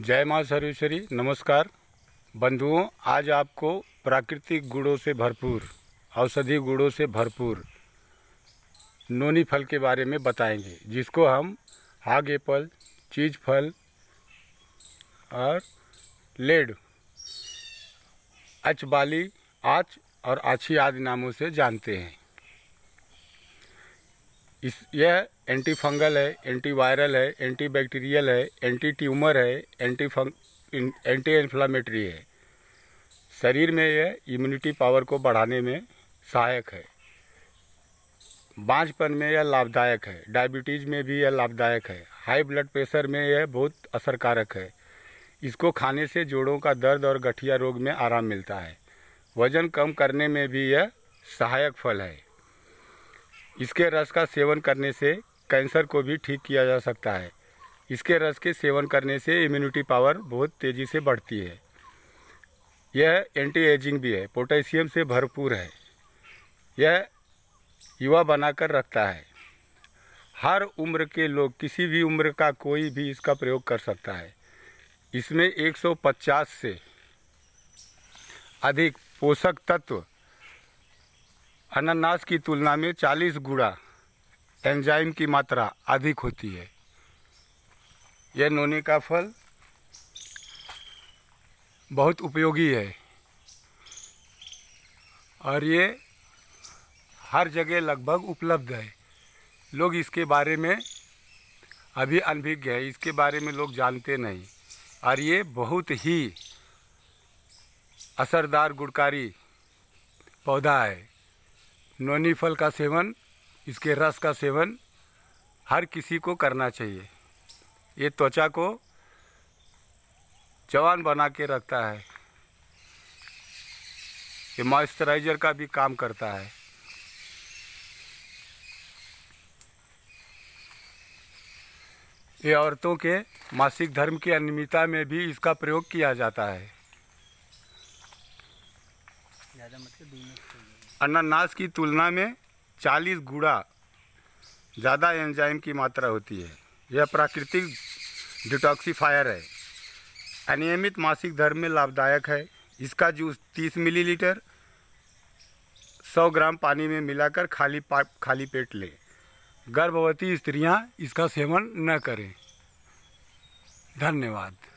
जय माँ सर्वेश्वरी नमस्कार बंधुओं आज आपको प्राकृतिक गुड़ों से भरपूर औषधि गुड़ों से भरपूर नोनी फल के बारे में बताएंगे जिसको हम हाग एप्पल चीज फल और लेड अचबाली आच और आछी आदि नामों से जानते हैं इस यह एंटी फंगल है एंटी वायरल है एंटी बैक्टीरियल है एंटी ट्यूमर है एंटी फंग एंटी इन्फ्लामेटरी है शरीर में यह इम्यूनिटी पावर को बढ़ाने में सहायक है बाँझपन में यह लाभदायक है डायबिटीज़ में भी यह लाभदायक है हाई ब्लड प्रेशर में यह बहुत असरकारक है इसको खाने से जोड़ों का दर्द और गठिया रोग में आराम मिलता है वजन कम करने में भी यह सहायक फल है इसके रस का सेवन करने से कैंसर को भी ठीक किया जा सकता है इसके रस के सेवन करने से इम्यूनिटी पावर बहुत तेज़ी से बढ़ती है यह एंटी एजिंग भी है पोटेशियम से भरपूर है यह युवा बनाकर रखता है हर उम्र के लोग किसी भी उम्र का कोई भी इसका प्रयोग कर सकता है इसमें 150 से अधिक पोषक तत्व अनानास की तुलना में 40 गुड़ा एंजाइम की मात्रा अधिक होती है यह नोनी का फल बहुत उपयोगी है और ये हर जगह लगभग उपलब्ध है लोग इसके बारे में अभी अनभिज्ञ है इसके बारे में लोग जानते नहीं और ये बहुत ही असरदार गुड़कारी पौधा है नोनी फल का सेवन इसके रस का सेवन हर किसी को करना चाहिए ये त्वचा को जवान बना के रखता है ये मॉइस्चराइजर का भी काम करता है ये औरतों के मासिक धर्म की अनियमितता में भी इसका प्रयोग किया जाता है मतलब अनानास की तुलना में चालीस गुड़ा ज़्यादा एंजाइम की मात्रा होती है यह प्राकृतिक डिटॉक्सीफायर है अनियमित मासिक धर्म में लाभदायक है इसका जूस तीस मिलीलीटर 100 ग्राम पानी में मिलाकर खाली खाली पेट लें गर्भवती स्त्रियां इसका सेवन न करें धन्यवाद